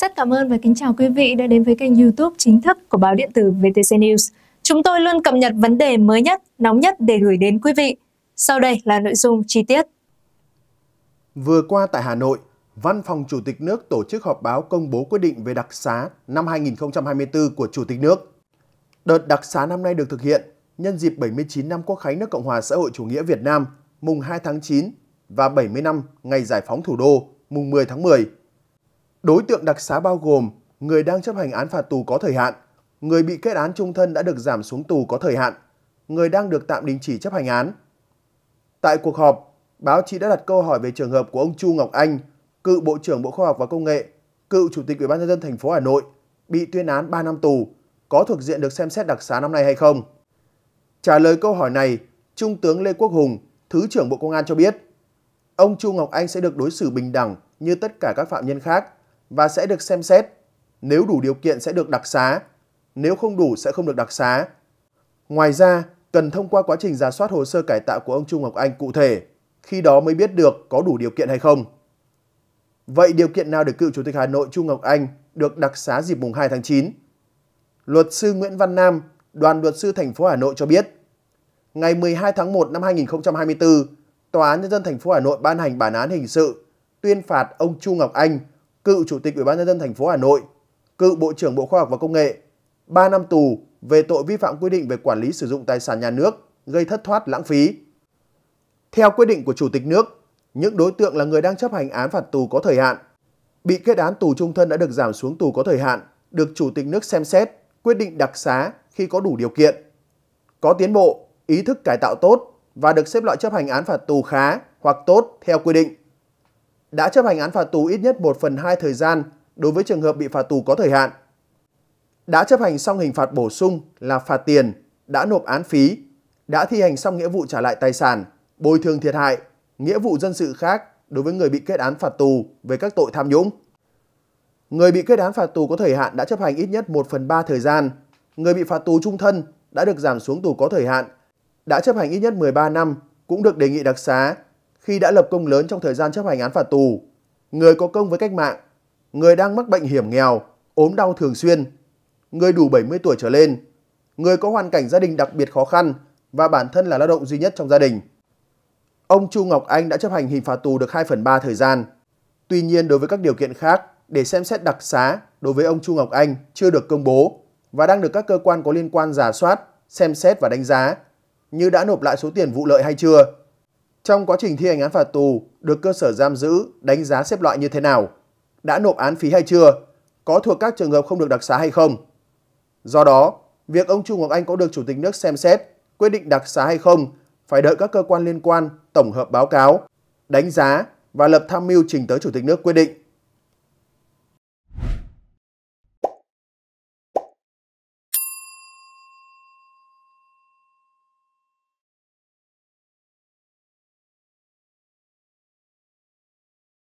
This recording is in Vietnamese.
Rất cảm ơn và kính chào quý vị đã đến với kênh youtube chính thức của báo điện tử VTC News. Chúng tôi luôn cập nhật vấn đề mới nhất, nóng nhất để gửi đến quý vị. Sau đây là nội dung chi tiết. Vừa qua tại Hà Nội, Văn phòng Chủ tịch nước tổ chức họp báo công bố quyết định về đặc xá năm 2024 của Chủ tịch nước. Đợt đặc xá năm nay được thực hiện nhân dịp 79 năm Quốc khánh nước Cộng hòa xã hội chủ nghĩa Việt Nam, mùng 2 tháng 9 và 70 năm ngày giải phóng thủ đô, mùng 10 tháng 10. Đối tượng đặc xá bao gồm người đang chấp hành án phạt tù có thời hạn, người bị kết án trung thân đã được giảm xuống tù có thời hạn, người đang được tạm đình chỉ chấp hành án. Tại cuộc họp, báo chí đã đặt câu hỏi về trường hợp của ông Chu Ngọc Anh, cựu Bộ trưởng Bộ Khoa học và Công nghệ, cựu Chủ tịch Ủy ban nhân dân thành phố Hà Nội, bị tuyên án 3 năm tù, có thuộc diện được xem xét đặc xá năm nay hay không? Trả lời câu hỏi này, Trung tướng Lê Quốc Hùng, Thứ trưởng Bộ Công an cho biết, ông Chu Ngọc Anh sẽ được đối xử bình đẳng như tất cả các phạm nhân khác và sẽ được xem xét. Nếu đủ điều kiện sẽ được đặc xá, nếu không đủ sẽ không được đặc xá. Ngoài ra, cần thông qua quá trình giả soát hồ sơ cải tạo của ông Trung Ngọc Anh cụ thể, khi đó mới biết được có đủ điều kiện hay không. Vậy điều kiện nào để cựu Chủ tịch Hà Nội Trung Ngọc Anh được đặc xá dịp mùng 2 tháng 9? Luật sư Nguyễn Văn Nam, đoàn luật sư thành phố Hà Nội cho biết, ngày 12 tháng 1 năm 2024, Tòa án Nhân dân thành phố Hà Nội ban hành bản án hình sự tuyên phạt ông Trung Ngọc Anh cựu chủ tịch Ủy ban nhân dân thành phố Hà Nội, cựu Bộ trưởng Bộ Khoa học và Công nghệ, 3 năm tù về tội vi phạm quy định về quản lý sử dụng tài sản nhà nước gây thất thoát lãng phí. Theo quyết định của chủ tịch nước, những đối tượng là người đang chấp hành án phạt tù có thời hạn, bị kết án tù trung thân đã được giảm xuống tù có thời hạn, được chủ tịch nước xem xét, quyết định đặc xá khi có đủ điều kiện. Có tiến bộ, ý thức cải tạo tốt và được xếp loại chấp hành án phạt tù khá hoặc tốt theo quy định đã chấp hành án phạt tù ít nhất 1 phần 2 thời gian đối với trường hợp bị phạt tù có thời hạn. Đã chấp hành xong hình phạt bổ sung là phạt tiền, đã nộp án phí, đã thi hành xong nghĩa vụ trả lại tài sản, bồi thường thiệt hại, nghĩa vụ dân sự khác đối với người bị kết án phạt tù về các tội tham nhũng. Người bị kết án phạt tù có thời hạn đã chấp hành ít nhất 1 phần 3 thời gian. Người bị phạt tù trung thân đã được giảm xuống tù có thời hạn, đã chấp hành ít nhất 13 năm cũng được đề nghị đặc xá khi đã lập công lớn trong thời gian chấp hành án phạt tù, người có công với cách mạng, người đang mắc bệnh hiểm nghèo, ốm đau thường xuyên, người đủ 70 tuổi trở lên, người có hoàn cảnh gia đình đặc biệt khó khăn và bản thân là lao động duy nhất trong gia đình. Ông Chu Ngọc Anh đã chấp hành hình phạt tù được 2 phần 3 thời gian. Tuy nhiên đối với các điều kiện khác để xem xét đặc xá đối với ông Chu Ngọc Anh chưa được công bố và đang được các cơ quan có liên quan giả soát, xem xét và đánh giá như đã nộp lại số tiền vụ lợi hay chưa, trong quá trình thi hành án phạt tù được cơ sở giam giữ đánh giá xếp loại như thế nào, đã nộp án phí hay chưa, có thuộc các trường hợp không được đặc xá hay không. Do đó, việc ông Trung Ngọc Anh có được Chủ tịch nước xem xét quyết định đặc xá hay không phải đợi các cơ quan liên quan tổng hợp báo cáo, đánh giá và lập tham mưu trình tới Chủ tịch nước quyết định.